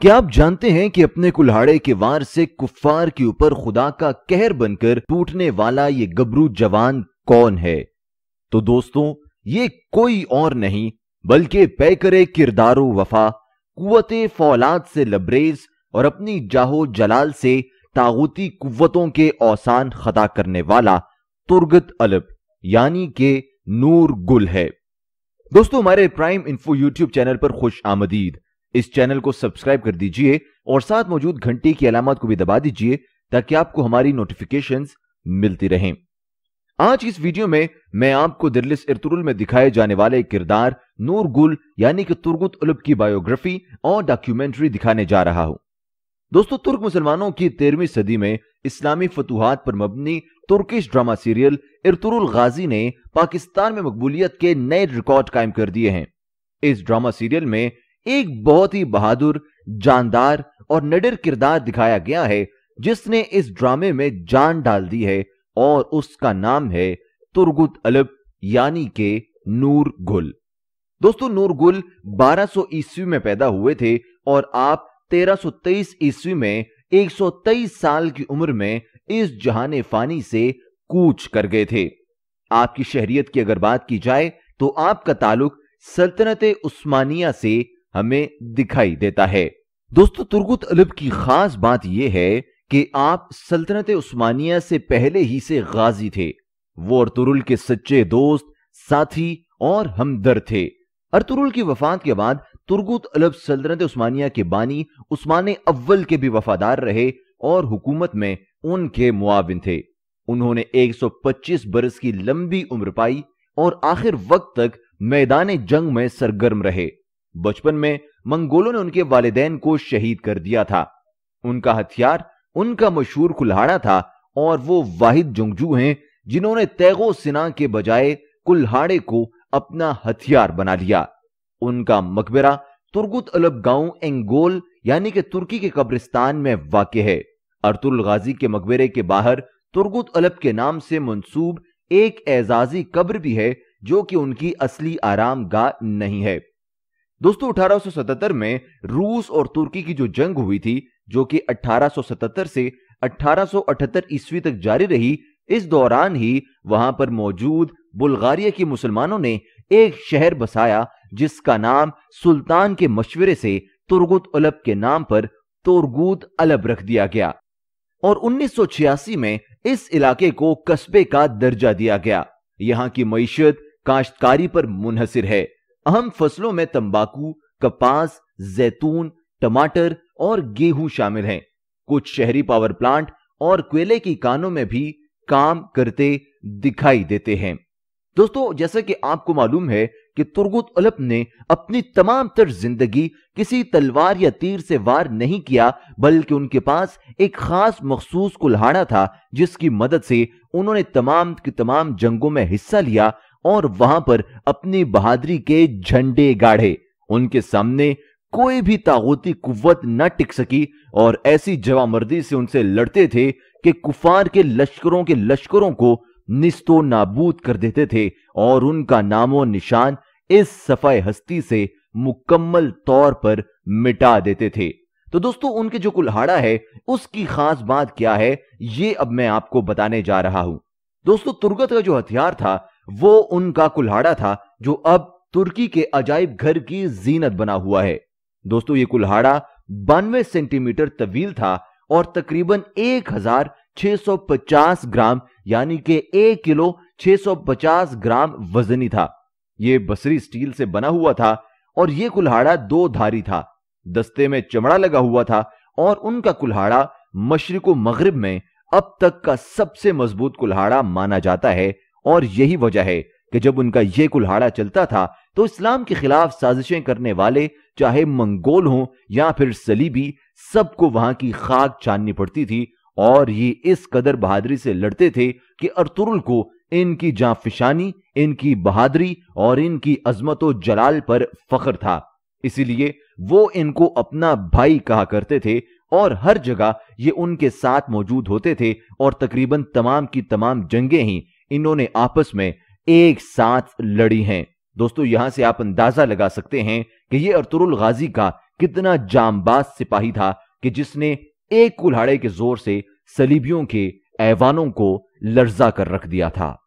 क्या आप जानते हैं कि अपने कुल्हाड़े के वार से कुफार के ऊपर खुदा का कहर बनकर टूटने वाला ये गबरू जवान कौन है तो दोस्तों ये कोई और नहीं बल्कि पैकरे किरदारो वफा कुत फौलाद से लबरेज और अपनी जाहो जलाल से तागुती कुतों के औसान खता करने वाला तुर्गत अलब यानी के नूर गुल है दोस्तों हमारे प्राइम इन्फो यूट्यूब चैनल पर खुश आमदीद इस चैनल को सब्सक्राइब कर दीजिए और साथ मौजूद घंटी की अलामत को भी दबा दीजिए ताकि आपको हमारी नोटिफिकेशन मिलती रहें आज इस वीडियो में मैं आपको दिरलिस इरतुल में दिखाए जाने वाले किरदार नूर गुल यानी कि तुर्गुत उलब की बायोग्राफी और डॉक्यूमेंट्री दिखाने जा रहा हूं दोस्तों तुर्क मुसलमानों की तेरहवीं सदी में इस्लामी फतूहत पर मबनी Turkish drama serial Ertugrul Ghazi ने पाकिस्तान में मकबूलियत के नए रिकॉर्ड कायम कर दिए हैं इस ड्रामा सीरियल में एक बहुत ही बहादुर जानदार और निडर किरदार दिखाया गया है जिसने इस ड्रामे में जान डाल दी है और उसका नाम है तुर्गुत अलब यानी के नूर गुल दोस्तों नूर गुल 1200 ईस्वी में पैदा हुए थे और आप 1323 ईस्वी में 123 साल की उम्र में इस जहान फानी से कूच कर गए थे आपकी शहरियत की अगर बात की जाए तो आपका ताल्लुक सल्तनत उस्मानिया से हमें दिखाई देता है दोस्तों तुर्गुत अलब की खास बात यह है कि आप सल्तनत उस्मानिया से पहले ही से गाजी थे वो अर्तुरुल के सच्चे दोस्त साथी और हमदर थे अर्तुरुल की वफात के बाद तुर्गुत अलब सल्तनत उस्मानिया के बानी उस्मान अव्वल के भी वफादार रहे और हुकूमत में उनके मुआविन थे उन्होंने 125 बरस की लंबी उम्र पाई और आखिर वक्त तक मैदान जंग में सरगर्म रहे बचपन में मंगोलों ने उनके वालदेन को शहीद कर दिया था उनका हथियार उनका मशहूर कुल्हाड़ा था और वो वाहिद जंगजू हैं जिन्होंने तैगो सिना के बजाय कुल्हाड़े को अपना हथियार बना लिया उनका मकबरा तुर्गुत अलब गांव एंगोल यानी कि तुर्की के कब्रिस्तान में वाक है अर्तुल गाजी के मकबरे के बाहर तुर्गुत अलब के नाम से मंसूब एक एजाजी कब्र भी है जो कि उनकी असली आराम गाह नहीं है दोस्तों 1877 में रूस और तुर्की की जो जंग हुई थी जो कि 1877 से 1878 ईस्वी तक जारी रही इस दौरान ही वहां पर मौजूद बुल्गारिया के मुसलमानों ने एक शहर बसाया जिसका नाम सुल्तान के मशवरे से तुर्गुत अलब के नाम पर तुर्गुत अलब रख दिया गया और 1986 में इस इलाके को कस्बे का दर्जा दिया गया यहाँ की मीशत काश्तकारी पर मुनहसिर है अहम फसलों में तंबाकू कपास जैतून टमाटर और गेहूं शामिल हैं कुछ शहरी पावर प्लांट और कोयले की कानों में भी काम करते दिखाई देते हैं दोस्तों जैसा कि आपको मालूम है कि तुर्गुत अलप ने अपनी तमाम तर जिंदगी किसी तलवार या तीर से वार नहीं किया बल्कि उनके पास एक खास मखसूस कुल्हाड़ा था जिसकी मदद से उन्होंने तमाम की तमाम जंगों में हिस्सा लिया और वहां पर अपनी बहादुरी के झंडे गाढ़े उनके सामने कोई भी तागूती कुवत न टिक सकी और ऐसी जवामर्दी से उनसे लड़ते थे कि कुफार के लश्करों के लश्करों को निस्तो नाबूद कर देते थे और उनका नामो निशान इस सफाई हस्ती से मुकम्मल तौर पर मिटा देते थे तो दोस्तों उनके जो कुल्हाड़ा है उसकी खास बात क्या है ये अब मैं आपको बताने जा रहा हूं दोस्तों तुर्गत का जो हथियार था वो उनका कुल्हाड़ा था जो अब तुर्की के अजायब घर की जीनत बना हुआ है दोस्तों ये कुल्हाड़ा बानवे सेंटीमीटर तवील था और तकरीबन 1650 ग्राम यानी कि एक किलो 650 ग्राम वजनी था यह बसरी स्टील से बना हुआ था और यह कुल्हाड़ा दो धारी था दस्ते में चमड़ा लगा हुआ था और उनका कुल्हाड़ा मशरको मगरब में अब तक का सबसे मजबूत कुल्हाड़ा माना जाता है और यही वजह है कि जब उनका यह कुल्हाड़ा चलता था तो इस्लाम के खिलाफ साजिशें करने वाले चाहे मंगोल हों या फिर सलीबी सबको वहां की खाक छाननी पड़ती थी और ये इस कदर बहादुरी से लड़ते थे कि अर्तुरुल को इनकी जाफिशानी इनकी बहादुरी और इनकी अजमत जलाल पर फख्र था इसीलिए वो इनको अपना भाई कहा करते थे और हर जगह ये उनके साथ मौजूद होते थे और तकरीबन तमाम की तमाम जंगे ही इन्होंने आपस में एक साथ लड़ी हैं दोस्तों यहां से आप अंदाजा लगा सकते हैं कि ये अर्तुरुल गाजी का कितना जामबाज सिपाही था कि जिसने एक कुल्हाड़े के जोर से सलीबियों के ऐवानों को लर्जा कर रख दिया था